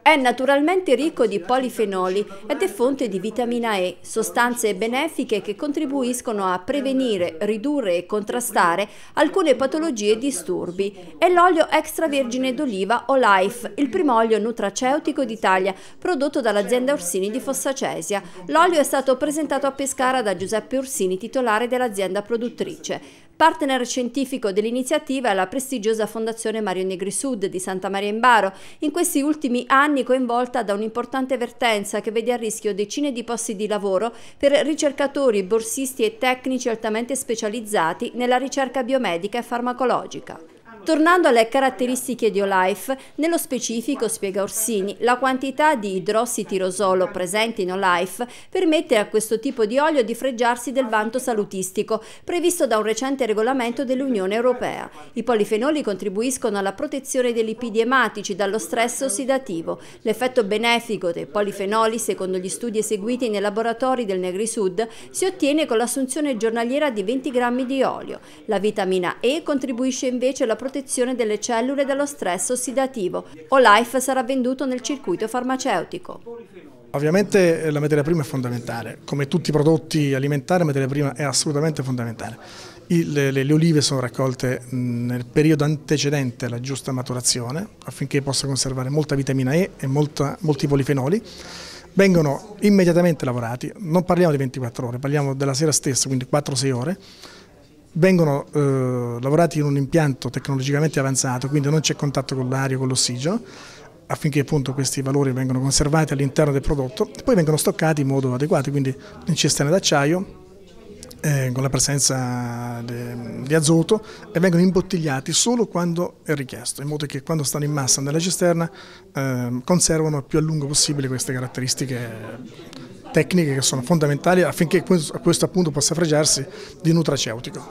È naturalmente ricco di polifenoli ed è fonte di vitamina E, sostanze benefiche che contribuiscono a prevenire, ridurre e contrastare alcune patologie e disturbi. È l'olio extravergine d'oliva Olife, il primo olio nutraceutico d'Italia, prodotto dall'azienda Orsini di Fossacesia. L'olio è stato presentato a Pescara da Giuseppe Orsini, titolare dell'azienda produttrice. Partner scientifico dell'iniziativa è la prestigiosa Fondazione Mario Negri Sud di Santa Maria in Baro, in questi ultimi anni coinvolta da un'importante vertenza che vede a rischio decine di posti di lavoro per ricercatori, borsisti e tecnici altamente specializzati nella ricerca biomedica e farmacologica. Tornando alle caratteristiche di Olife, nello specifico, spiega Orsini, la quantità di idrossitirosolo presente in Olife permette a questo tipo di olio di freggiarsi del vanto salutistico previsto da un recente regolamento dell'Unione Europea. I polifenoli contribuiscono alla protezione dei lipidi ematici dallo stress ossidativo. L'effetto benefico dei polifenoli, secondo gli studi eseguiti nei laboratori del Negri Sud, si ottiene con l'assunzione giornaliera di 20 grammi di olio. La vitamina E contribuisce invece alla protezione protezione delle cellule dallo stress ossidativo. Olife sarà venduto nel circuito farmaceutico. Ovviamente eh, la materia prima è fondamentale, come tutti i prodotti alimentari la materia prima è assolutamente fondamentale. Il, le, le, olive sono raccolte nel periodo antecedente alla giusta maturazione affinché possa conservare molta vitamina E e molta, molti polifenoli vengono immediatamente lavorati, non parliamo di 24 ore, parliamo della sera stessa, quindi 4-6 ore, vengono eh, lavorati in un impianto tecnologicamente avanzato, quindi non c'è contatto con l'aria, con l'ossigeno, affinché appunto questi valori vengano conservati all'interno del prodotto e poi vengono stoccati in modo adeguato, quindi in cisterne d'acciaio eh, con la presenza di azoto e vengono imbottigliati solo quando è richiesto, in modo che quando stanno in massa nella cisterna eh, conservano più a lungo possibile queste caratteristiche tecniche che sono fondamentali affinché questo, questo appunto possa fregiarsi di nutraceutico.